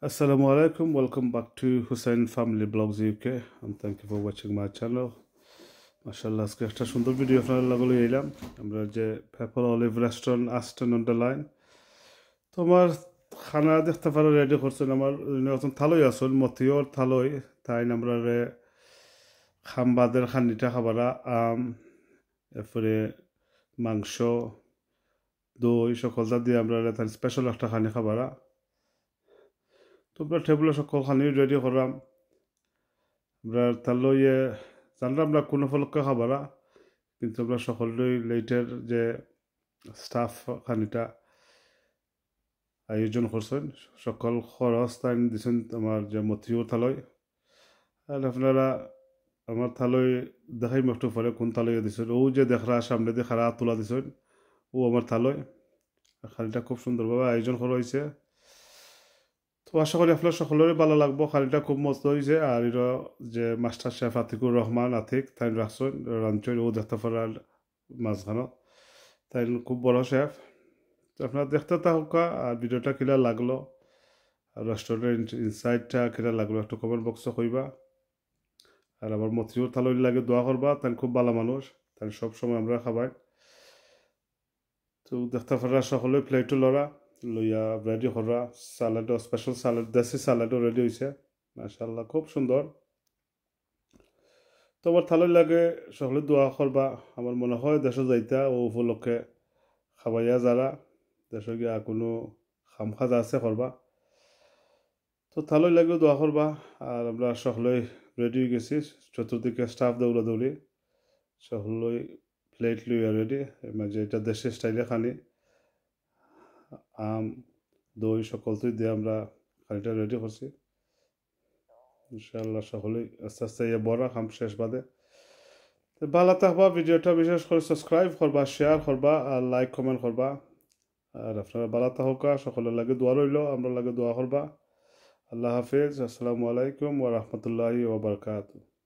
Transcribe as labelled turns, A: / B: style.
A: Assalamu alaikum, welcome back to Hussein Family Blogs UK and thank you for watching my channel. মাশাল্লাহ আজকে একটা সুন্দর video আপনার লাগলো এলাম আমরা যে পেপার অলিভ রেস্টুরেন্ট আসছেন অন দ্য লাইন তোমার খানা দেখতে পারো রেডি করছেন আমার নতুন থালই আসল মতিওর থালই তাই আমরা খামবাদের খানিটা খাবারা আম এরপরে মাংস দই সকল দিয়ে আমরা স্পেশাল একটা খানি খাবারা তোমরা ঠেবলা সকল খানি রেডি করাম আমরা তার জানলাম না কোনো ফলকে খাবারা কিন্তু আমরা সকল লেটের যে স্টাফ খানিটা আয়োজন করছেন সকল খরচ টাইম দিছেন আমার যে মতিও থালই আর আপনারা আমার থালই দেখাই একটু ফলে কোন থালয়ে দিছেন ও যে দেখরা সামনে দিয়ে তোলা দিছেন ও আমার থালয় খালিটা খুব সুন্দরভাবে আয়োজন করা হয়েছে তো আশা করি আপনার সকলেরই ভালো লাগবো খালিটা খুব মস্ত হয়েছে আর এর যে মাস্টার শেফ আতিকুর রহমান আতিক তাই রাখছেন রাঞ্চল ও দেখতে পারার মাঝখানো তাই খুব বড় শেফ তো আপনারা দেখতে থাকা আর ভিডিওটা কিলা লাগলো আর রেস্টুরেন্ট ইনসাইডটা কিলা লাগলো একটু কমেন্ট বক্সও কইবা আর আমার মতিও থালই লাগে দোয়া করবা তাই খুব ভালো মানুষ তাই সব সময় আমরা খাবাই তো দেখতে পারা সকলে প্লেটও লড়া লইয়া রেডি হরা স্যালাড স্পেশাল স্যালাড দেশি স্যালাডও রেডি হয়েছে মাশাল্লাহ খুব সুন্দর তো আমার থালোর লাগে সকলে দোয়া করবা আমার মনে হয় দেশে যাইতা ও উপলক্ষে খাবাইয়া যারা দেশে গিয়া কোনো খাম খাজা আছে করবা তো থালোই লাগে দোয়া করবা আর আমরা সকলেই রেডি হয়ে গেছি চতুর্দিকে স্টাফ দৌড়া দৌড়ি সকলেই প্লেট লইয়া রেডি মানে এটা দেশের স্টাইলে খানি আম দই সকল তুই দিয়ে আমরা খালিটা রেডি করছি ইনশাল্লাহ সকলেই আস্তে আস্তে ইয়ে বড় খাম শেষ বাদে ভালো থাকবা ভিডিওটা বিশেষ করে সাবস্ক্রাইব করবা শেয়ার করবা আর লাইক কমেন্ট করবা আর আপনারা ভালো থাকা সকলের লাগে দোয়া রইল আমরা লাগে দোয়া করবা আল্লাহ হাফিজ আসসালামু আলাইকুম ওয়া বারাকাতুহু